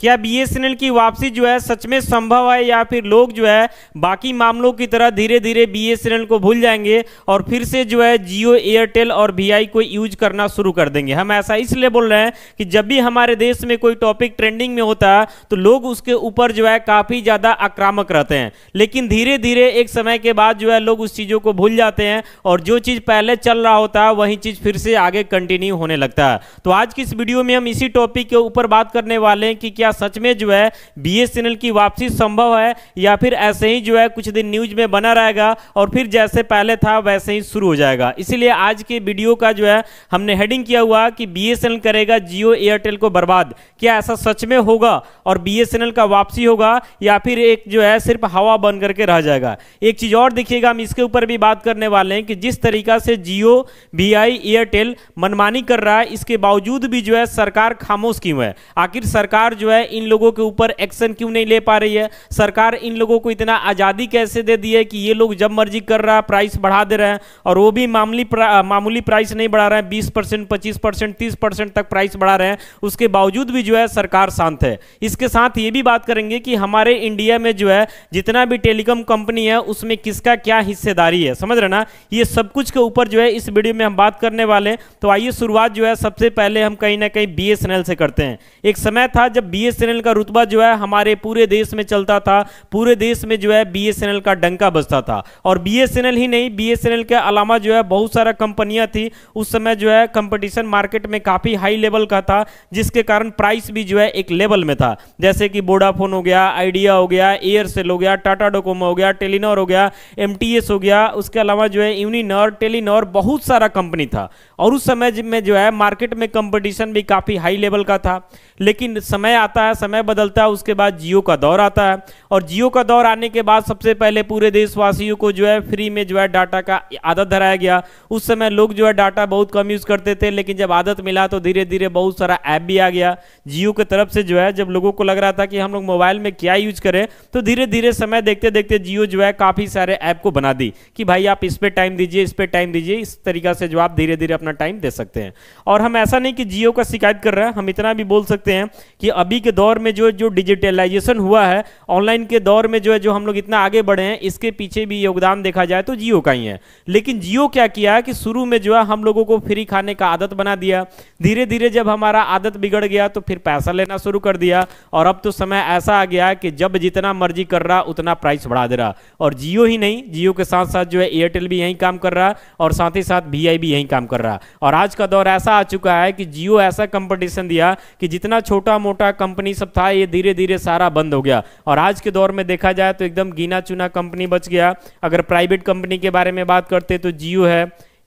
क्या बीएसएनएल की वापसी जो है सच में संभव है या फिर लोग जो है बाकी मामलों की तरह धीरे धीरे बीएसएनएल को भूल जाएंगे और फिर से जो है जियो एयरटेल और वीआई को यूज करना शुरू कर देंगे हम ऐसा इसलिए बोल रहे हैं कि जब भी हमारे देश में कोई टॉपिक ट्रेंडिंग में होता है तो लोग उसके ऊपर जो है काफ़ी ज़्यादा आक्रामक रहते हैं लेकिन धीरे धीरे एक समय के बाद जो है लोग उस चीज़ों को भूल जाते हैं और जो चीज़ पहले चल रहा होता है वही चीज़ फिर से आगे कंटिन्यू होने लगता है तो आज की इस वीडियो में हम इसी टॉपिक के ऊपर बात करने वाले हैं कि क्या क्या सच में जो है बीएसएनएल की वापसी संभव है या फिर ऐसे ही जो है कुछ दिन न्यूज में बना रहेगा और फिर जैसे पहले था वैसे ही शुरू हो जाएगा इसीलिए आज के वीडियो का जो है हमने हेडिंग किया हुआ कि बीएसएनएल करेगा जियो एयरटेल को बर्बाद क्या ऐसा सच में होगा और बीएसएनएल का वापसी होगा या फिर एक जो है सिर्फ हवा बन करके रह जाएगा एक चीज और देखिएगा हम इसके ऊपर भी बात करने वाले हैं कि जिस तरीका से जियो वी एयरटेल मनमानी कर रहा है इसके बावजूद भी जो है सरकार खामोश क्यों है आखिर सरकार जो है है इन लोगों के ऊपर एक्शन क्यों नहीं ले पा रही है सरकार इन लोगों को इतना आज़ादी कैसे दे दी है कि ये लोग जब मर्जी कर रहा प्राइस बढ़ा दे रहे हैं और वो भी मामूली प्रा, मामूली प्राइस नहीं बढ़ा रहे हैं बीस परसेंट पच्चीस परसेंट तीस परसेंट तक प्राइस बढ़ा रहे हैं उसके बावजूद भी जो है सरकार शांत है इसके साथ ये भी बात करेंगे कि हमारे इंडिया में जो है जितना भी टेलीकॉम कंपनी है उसमें किसका क्या हिस्सेदारी है समझ रहे ना ये सब कुछ के ऊपर जो है इस वीडियो में हम बात करने वाले हैं तो आइए शुरुआत जो है सबसे पहले हम कहीं ना कहीं बी से करते हैं एक समय था जब बी बीएसएनएल का रुतबा जो है हमारे पूरे देश में चलता था पूरे देश में जो है बीएसएनएल का डंका बजता था और बीएसएनएल ही नहीं बीएसएनएल के अलावा जो है बहुत सारा कंपनियां थी उस समय जो है कंपटीशन मार्केट में काफ़ी हाई लेवल का था जिसके कारण प्राइस भी जो है एक लेवल में था जैसे कि बोडाफोन हो गया आइडिया हो गया एयरसेल हो गया टाटा डोकोमो हो गया टेलीनॉर हो गया एम हो गया उसके अलावा जो है यूनिनॉर टेलीनॉर बहुत सारा कंपनी था और उस समय में जो है मार्केट में कंपटीशन भी काफ़ी हाई लेवल का था लेकिन समय आता आता है समय बदलता है उसके बाद जियो का दौर आता है और जियो का दौर आने के बाद सबसे पहले पूरे देशवासियों को जो है फ्री में जो है डाटा का आदत धराया गया उस समय लोग जो है डाटा बहुत कम यूज़ करते थे लेकिन जब आदत मिला तो धीरे धीरे बहुत सारा ऐप भी आ गया जियो की तरफ से जो है जब लोगों को लग रहा था कि हम लोग मोबाइल में क्या यूज करें तो धीरे धीरे समय देखते देखते जियो जो है काफ़ी सारे ऐप को बना दी कि भाई आप इस पर टाइम दीजिए इस पर टाइम दीजिए इस तरीका से जो आप धीरे धीरे अपना टाइम दे सकते हैं और हम ऐसा नहीं कि जियो का शिकायत कर रहे हैं हम इतना भी बोल सकते हैं कि अभी के के दौर में जो जो डिजिटलाइजेशन हुआ है ऑनलाइन के दौर में जो है जो हम लोग इतना आगे बढ़े हैं इसके पीछे भी योगदान देखा जाए तो जियो का ही है लेकिन जियो क्या किया कि शुरू में जो है हम लोगों को फ्री खाने का आदत बना दिया धीरे धीरे जब हमारा आदत बिगड़ गया तो फिर पैसा लेना शुरू कर दिया और अब तो समय ऐसा आ गया कि जब जितना मर्जी कर रहा उतना प्राइस बढ़ा दे रहा और जियो ही नहीं जियो के साथ साथ जो है एयरटेल भी यहीं काम कर रहा और साथ ही साथ वी भी यहीं काम कर रहा और आज का दौर ऐसा आ चुका है कि जियो ऐसा कंपटीशन दिया कि जितना छोटा मोटा कंपनी सब था ये धीरे धीरे सारा बंद हो गया और आज के दौर में देखा जाए तो एकदम गिना चुना कंपनी बच गया अगर प्राइवेट कंपनी के बारे में बात करते तो जियो है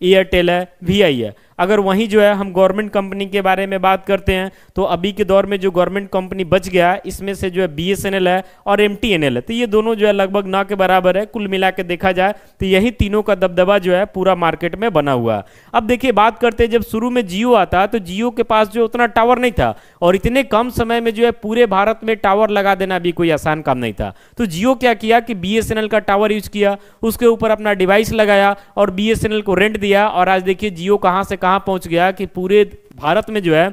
एयरटेल है वी है अगर वहीं जो है हम गवर्नमेंट कंपनी के बारे में बात करते हैं तो अभी के दौर में जो गवर्नमेंट कंपनी बच गया इसमें से जो है बी है और एम है तो ये दोनों जो है लगभग ना के बराबर है कुल मिला के देखा जाए तो यही तीनों का दबदबा जो है पूरा मार्केट में बना हुआ अब देखिए बात करते हैं जब शुरू में जियो आता तो जियो के पास जो उतना टावर नहीं था और इतने कम समय में जो है पूरे भारत में टावर लगा देना भी कोई आसान काम नहीं था तो जियो क्या किया कि बी का टावर यूज किया उसके ऊपर अपना डिवाइस लगाया और बी को रेंट दिया और आज देखिए जियो कहाँ से कहाँ पहुँच गया कि पूरे भारत में जो है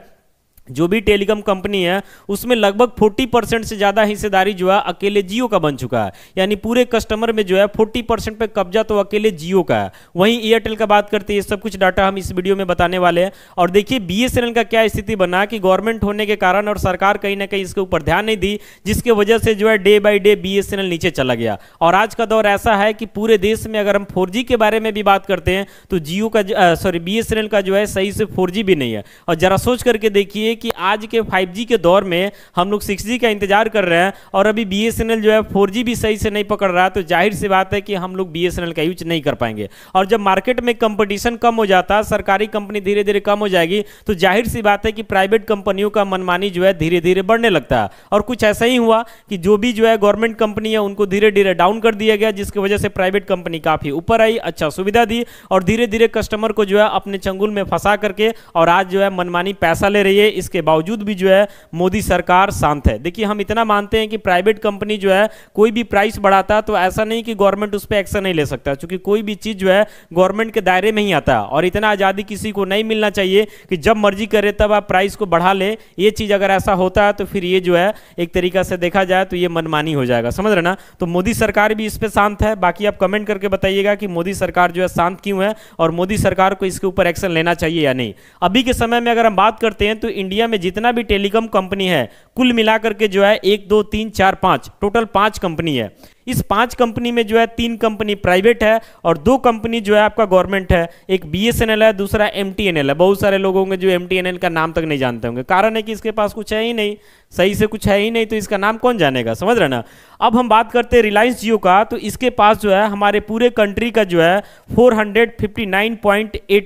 जो भी टेलीकॉम कंपनी है उसमें लगभग 40 परसेंट से ज़्यादा हिस्सेदारी जो है अकेले जियो का बन चुका है यानी पूरे कस्टमर में जो है 40 परसेंट पर कब्जा तो अकेले जियो का है वहीं एयरटेल का बात करते हैं सब कुछ डाटा हम इस वीडियो में बताने वाले हैं और देखिए बीएसएनएल का क्या स्थिति बना कि गवर्नमेंट होने के कारण और सरकार कहीं ना कहीं इसके ऊपर ध्यान नहीं दी जिसके वजह से जो है डे बाई डे बी नीचे चला गया और आज का दौर ऐसा है कि पूरे देश में अगर हम फोर के बारे में भी बात करते हैं तो जियो का सॉरी बी का जो है सही से फोर भी नहीं है और जरा सोच करके देखिए कि आज के 5G के दौर में हम लोग 6G का इंतजार कर रहे हैं और अभी बी जो है 4G भी सही से नहीं पकड़ रहा तो जाहिर सी बात है कि हम लोग बी का यूज नहीं कर पाएंगे और जब मार्केट में कंपटीशन कम हो जाता सरकारी कंपनी धीरे धीरे कम हो जाएगी तो जाहिर सी बात है कि प्राइवेट कंपनियों का मनमानी जो है धीरे धीरे बढ़ने लगता है और कुछ ऐसा ही हुआ कि जो भी जो है गवर्नमेंट कंपनी है उनको धीरे धीरे डाउन कर दिया गया जिसकी वजह से प्राइवेट कंपनी काफ़ी ऊपर आई अच्छा सुविधा दी और धीरे धीरे कस्टमर को जो है अपने चंगुल में फंसा करके और आज जो है मनमानी पैसा ले रही है इस इसके बावजूद भी जो है मोदी सरकार शांत है देखिए हम इतना मानते हैं कि प्राइवेट कंपनी जो है कोई भी प्राइस बढ़ाता तो ऐसा नहीं कि गवर्नमेंट उस पर एक्शन नहीं ले सकता क्योंकि कोई भी चीज़ जो है गवर्नमेंट के दायरे में ही आता है और इतना आज़ादी किसी को नहीं मिलना चाहिए कि जब मर्जी करे तब आप प्राइस को बढ़ा ले ये चीज़ अगर ऐसा होता है तो फिर ये जो है एक तरीका से देखा जाए तो ये मनमानी हो जाएगा समझ रहे ना तो मोदी सरकार भी इस पर शांत है बाकी आप कमेंट करके बताइएगा कि मोदी सरकार जो है शांत क्यों है और मोदी सरकार को इसके ऊपर एक्शन लेना चाहिए या नहीं अभी के समय में अगर हम बात करते हैं तो इंडिया इंडिया में जितना भी टेलीकॉम कंपनी है कुल मिलाकर के जो है एक दो तीन चार पांच टोटल पांच कंपनी है इस पांच कंपनी में जो है तीन कंपनी प्राइवेट है और दो कंपनी जो है आपका गवर्नमेंट है एक बीएसएनएल है दूसरा एमटीएनएल है बहुत सारे लोग होंगे जो एमटीएनएल का नाम तक नहीं जानते होंगे कारण है कि इसके पास कुछ है ही नहीं सही से कुछ है ही नहीं तो इसका नाम कौन जानेगा समझ रहे ना अब हम बात करते हैं रिलायंस जियो का तो इसके पास जो है हमारे पूरे कंट्री का जो है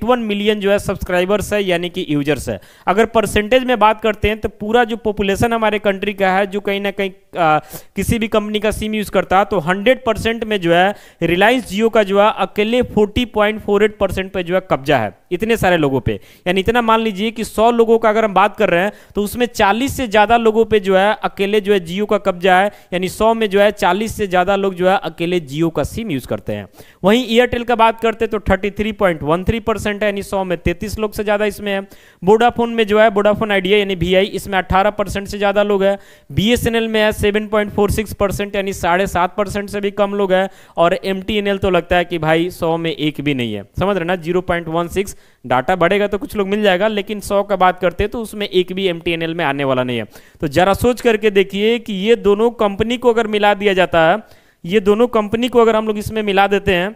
वन मिलियन जो है सब्सक्राइबर्स है यानी कि यूजर्स है अगर परसेंटेज में बात करते हैं तो पूरा जो पॉपुलेशन हमारे कंट्री का है जो कहीं ना कहीं किसी भी कंपनी का सिम यूज़ करता तो 100 परसेंट में जो है रिलायंस जियो का जो है अकेले 40.48 परसेंट पर जो है कब्जा है इतने सारे लोगों पे यानी इतना मान लीजिए कि 100 लोगों का अगर हम बात कर रहे हैं तो उसमें 40 से ज़्यादा लोगों पे जो है अकेले जो है जियो का कब्जा है यानी 100 में जो है 40 से ज़्यादा लोग जो है अकेले जियो का सिम यूज़ करते हैं वहीं एयरटेल का बात करते तो thirty three three point one percent है सौ में तैतीस लोग से ज़्यादा इसमें है वोडाफोन में जो है वोडाफोन आइडिया यानी वी इसमें अट्ठारह से ज़्यादा लोग है बी में है सेवन यानी साढ़े से भी कम लोग है और एम तो लगता है कि भाई सौ में एक भी नहीं है समझ रहे ना zero point one six data बढ़ेगा तो कुछ लोग मिल जाएगा लेकिन सौ का बात करते हैं तो उसमें एक भी एम में आने वाला नहीं है तो जरा सोच करके देखिए कि ये दोनों कंपनी को अगर मिला दिया जाता है ये दोनों कंपनी को अगर हम लोग इसमें मिला देते हैं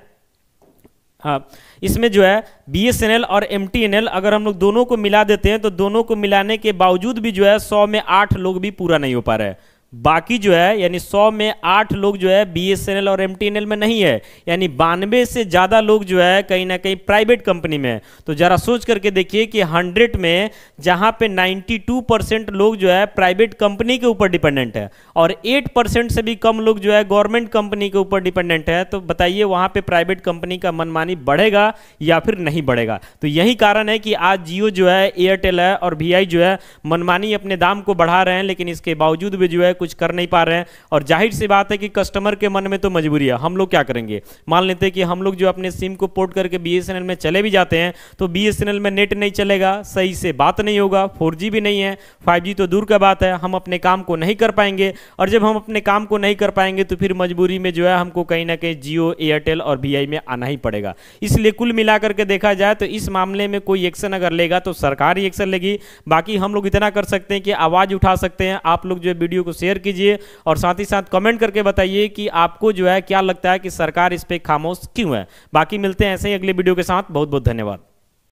हाँ इसमें जो है बी और एम अगर हम लोग दोनों को मिला देते हैं तो दोनों को मिलाने के बावजूद भी जो है सौ में आठ लोग भी पूरा नहीं हो पा रहे हैं बाकी जो है यानी 100 में आठ लोग जो है बीएसएनएल और एमटीएनएल में नहीं है यानी बानवे से ज़्यादा लोग जो है कहीं ना कहीं प्राइवेट कंपनी में है तो ज़रा सोच करके देखिए कि 100 में जहां पे 92 परसेंट लोग जो है प्राइवेट कंपनी के ऊपर डिपेंडेंट है और 8 परसेंट से भी कम लोग जो है गवर्नमेंट कंपनी के ऊपर डिपेंडेंट है तो बताइए वहाँ पर प्राइवेट कंपनी का मनमानी बढ़ेगा या फिर नहीं बढ़ेगा तो यही कारण है कि आज जियो जो है एयरटेल है और वी जो है मनमानी अपने दाम को बढ़ा रहे हैं लेकिन इसके बावजूद भी जो है कुछ कर नहीं पा रहे हैं और जाहिर सी बात है कि कस्टमर के मन में तो मजबूरी है हम लोग क्या करेंगे मान लेते हैं कि हम लोग जो अपने सिम को पोर्ट करके बी में चले भी जाते हैं तो बी में नेट नहीं चलेगा सही से बात नहीं होगा फोर भी नहीं है फाइव तो दूर का बात है हम अपने काम को नहीं कर पाएंगे और जब हम अपने काम को नहीं कर पाएंगे तो फिर मजबूरी में जो है हमको कहीं ना कहीं जियो एयरटेल और बी में आना ही पड़ेगा इसलिए कुल मिलाकर के देखा जाए तो इस मामले में कोई एक्शन अगर लेगा तो सरकार ही एक्शन लेगी बाकी हम लोग इतना कर सकते हैं कि आवाज़ उठा सकते हैं आप लोग जो है वीडियो को शेयर शेयर कीजिए और साथ ही साथ कमेंट करके बताइए कि आपको जो है क्या लगता है कि सरकार इस पर खामोश क्यों है बाकी मिलते हैं ऐसे ही अगले वीडियो के साथ बहुत बहुत धन्यवाद